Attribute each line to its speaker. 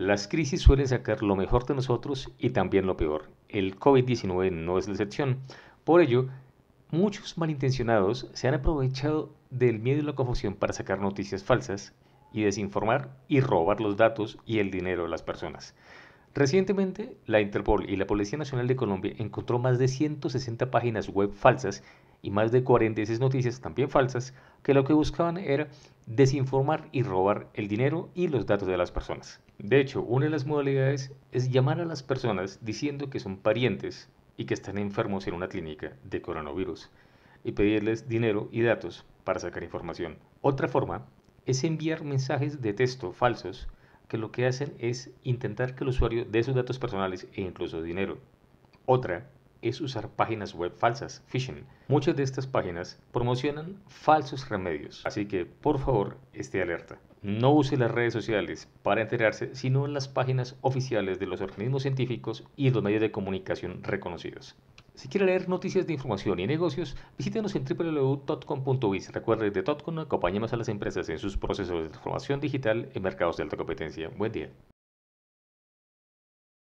Speaker 1: Las crisis suelen sacar lo mejor de nosotros y también lo peor. El COVID-19 no es la excepción. Por ello, muchos malintencionados se han aprovechado del miedo y la confusión para sacar noticias falsas y desinformar y robar los datos y el dinero de las personas. Recientemente, la Interpol y la Policía Nacional de Colombia encontró más de 160 páginas web falsas y más de 46 noticias también falsas que lo que buscaban era desinformar y robar el dinero y los datos de las personas. De hecho, una de las modalidades es llamar a las personas diciendo que son parientes y que están enfermos en una clínica de coronavirus y pedirles dinero y datos para sacar información. Otra forma es enviar mensajes de texto falsos que lo que hacen es intentar que el usuario dé sus datos personales e incluso dinero. Otra es usar páginas web falsas, phishing. Muchas de estas páginas promocionan falsos remedios, así que por favor esté alerta. No use las redes sociales para enterarse, sino en las páginas oficiales de los organismos científicos y los medios de comunicación reconocidos. Si quiere leer noticias de información y negocios, visítenos en www.totcom.biz. Recuerde, de Totcom acompañamos a las empresas en sus procesos de transformación digital en mercados de alta competencia. Buen día.